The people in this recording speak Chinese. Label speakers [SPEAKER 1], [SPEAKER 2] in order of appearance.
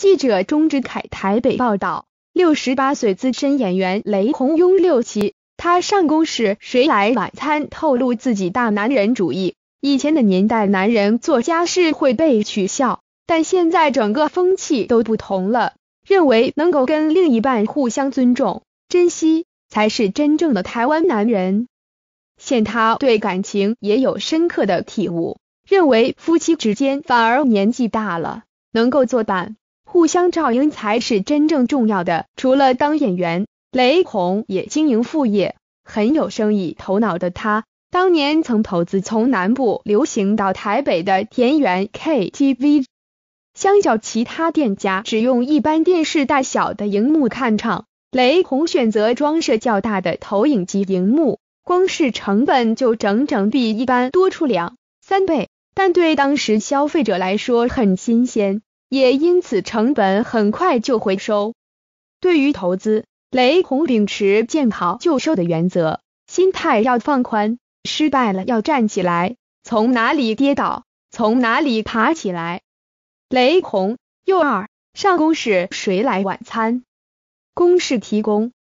[SPEAKER 1] 记者钟志凯台北报道，六十八岁资深演员雷洪拥六七，他上公时谁来晚餐，透露自己大男人主义。以前的年代，男人做家事会被取笑，但现在整个风气都不同了，认为能够跟另一半互相尊重、珍惜，才是真正的台湾男人。现他对感情也有深刻的体悟，认为夫妻之间反而年纪大了，能够作伴。互相照应才是真正重要的。除了当演员，雷洪也经营副业，很有生意头脑的他，当年曾投资从南部流行到台北的田园 KTV。相较其他店家只用一般电视大小的荧幕看唱，雷洪选择装设较大的投影机荧幕，光是成本就整整比一般多出两三倍，但对当时消费者来说很新鲜。也因此，成本很快就回收。对于投资，雷红秉持见好就收的原则，心态要放宽，失败了要站起来，从哪里跌倒，从哪里爬起来。雷红，右二，上公式谁来晚餐？公式提供。